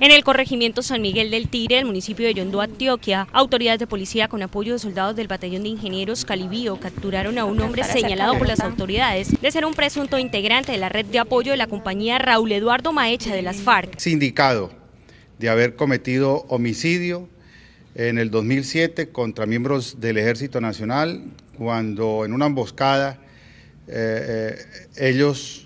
En el corregimiento San Miguel del Tigre, el municipio de Yondó, Antioquia, autoridades de policía con apoyo de soldados del batallón de ingenieros Calibío capturaron a un hombre señalado por las autoridades de ser un presunto integrante de la red de apoyo de la compañía Raúl Eduardo Maecha de las FARC. Sindicado de haber cometido homicidio en el 2007 contra miembros del Ejército Nacional cuando en una emboscada eh, eh, ellos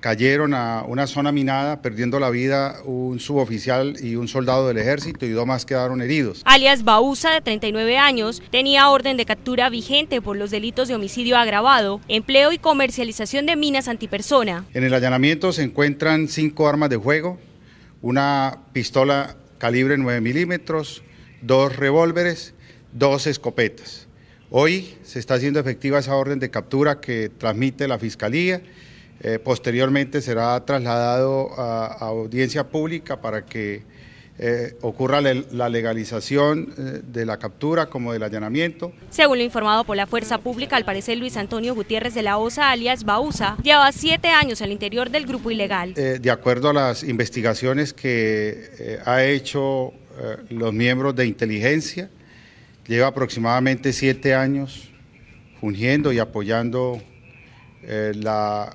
cayeron a una zona minada, perdiendo la vida un suboficial y un soldado del ejército y dos más quedaron heridos. Alias Bausa, de 39 años, tenía orden de captura vigente por los delitos de homicidio agravado, empleo y comercialización de minas antipersona. En el allanamiento se encuentran cinco armas de juego, una pistola calibre 9 milímetros, dos revólveres, dos escopetas. Hoy se está haciendo efectiva esa orden de captura que transmite la Fiscalía eh, posteriormente será trasladado a, audiencia pública para que eh, ocurra la legalización eh, de la captura como del allanamiento. Según lo informado por la Fuerza Pública, al parecer Luis Antonio Gutiérrez de la OSA, alias Bausa, lleva siete años al interior del grupo ilegal. de acuerdo a las investigaciones que ha hecho los miembros de inteligencia, lleva aproximadamente siete años fungiendo y apoyando la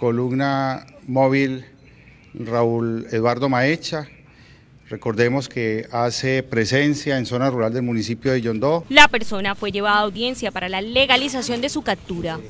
columna móvil Raúl Eduardo Maecha. Recordemos que hace presencia en zona rural del municipio de Yondó. La persona fue llevada a audiencia para la legalización de su captura.